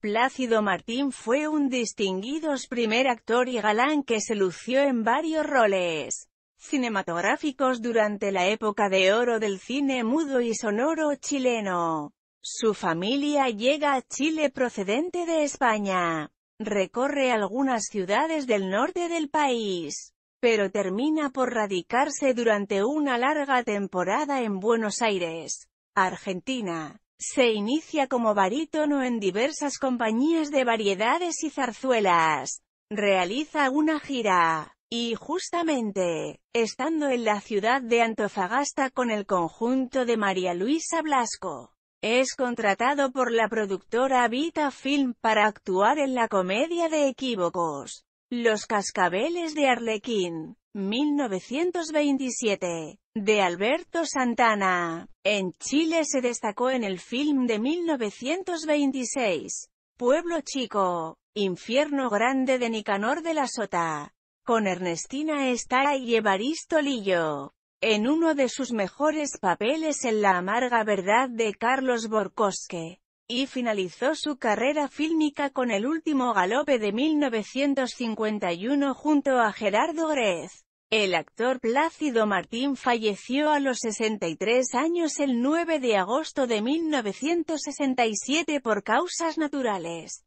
Plácido Martín fue un distinguido primer actor y galán que se lució en varios roles cinematográficos durante la época de oro del cine mudo y sonoro chileno. Su familia llega a Chile procedente de España. Recorre algunas ciudades del norte del país, pero termina por radicarse durante una larga temporada en Buenos Aires, Argentina. Se inicia como barítono en diversas compañías de variedades y zarzuelas. Realiza una gira. Y justamente, estando en la ciudad de Antofagasta con el conjunto de María Luisa Blasco, es contratado por la productora Vita Film para actuar en la comedia de equívocos, Los cascabeles de Arlequín. 1927, de Alberto Santana. En Chile se destacó en el film de 1926, Pueblo Chico, Infierno Grande de Nicanor de la Sota, con Ernestina Estara y Evaristo Lillo. En uno de sus mejores papeles en La amarga verdad de Carlos Borcosque y finalizó su carrera fílmica con El último galope de 1951 junto a Gerardo Grez. El actor Plácido Martín falleció a los 63 años el 9 de agosto de 1967 por causas naturales.